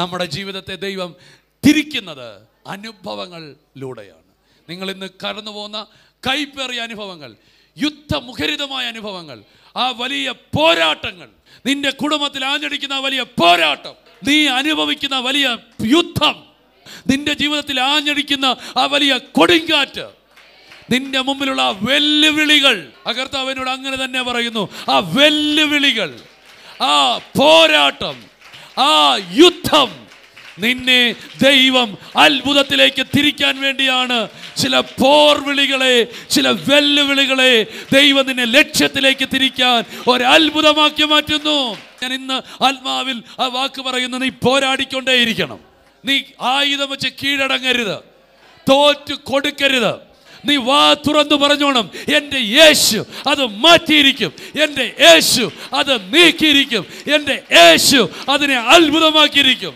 നമ്മുടെ ജീവിതത്തെ ദൈവം തിരിക്കുന്നത് അനുഭവങ്ങളിലൂടെയാണ് നിങ്ങൾ ഇന്ന് കടന്നു പോകുന്ന കൈപ്പേറിയ അനുഭവങ്ങൾ യുദ്ധമുഖരിതമായ അനുഭവങ്ങൾ ആ വലിയ പോരാട്ടങ്ങൾ നിന്റെ കുടുംബത്തിൽ ആഞ്ഞടിക്കുന്ന വലിയ പോരാട്ടം നീ അനുഭവിക്കുന്ന വലിയ യുദ്ധം നിന്റെ ജീവിതത്തിൽ ആഞ്ഞടിക്കുന്ന ആ വലിയ കൊടുങ്കാറ്റ് നിന്റെ മുമ്പിലുള്ള ആ വെല്ലുവിളികൾ അകർത്താവിനോട് അങ്ങനെ തന്നെ പറയുന്നു ആ വെല്ലുവിളികൾ ആ പോരാട്ടം ആ യുദ്ധം നിന്നെ ദൈവം അത്ഭുതത്തിലേക്ക് തിരിക്കാൻ വേണ്ടിയാണ് ചില പോർവിളികളെ ചില വെല്ലുവിളികളെ ദൈവം നിന്നെ ലക്ഷ്യത്തിലേക്ക് തിരിക്കാൻ ഒരത്ഭുതമാക്കി മാറ്റുന്നു ഞാൻ ഇന്ന് ആത്മാവിൽ ആ വാക്ക് പറയുന്നു നീ പോരാടിക്കൊണ്ടേയിരിക്കണം നീ ആയുധം വെച്ച് കീഴടങ്ങരുത് തോറ്റു കൊടുക്കരുത് നീ വാ തുറന്നു പറഞ്ഞോണം എൻ്റെ യേശു അത് മാറ്റിയിരിക്കും എൻ്റെ യേശു അത് നീക്കിയിരിക്കും എൻ്റെ യേശു അതിനെ അത്ഭുതമാക്കിയിരിക്കും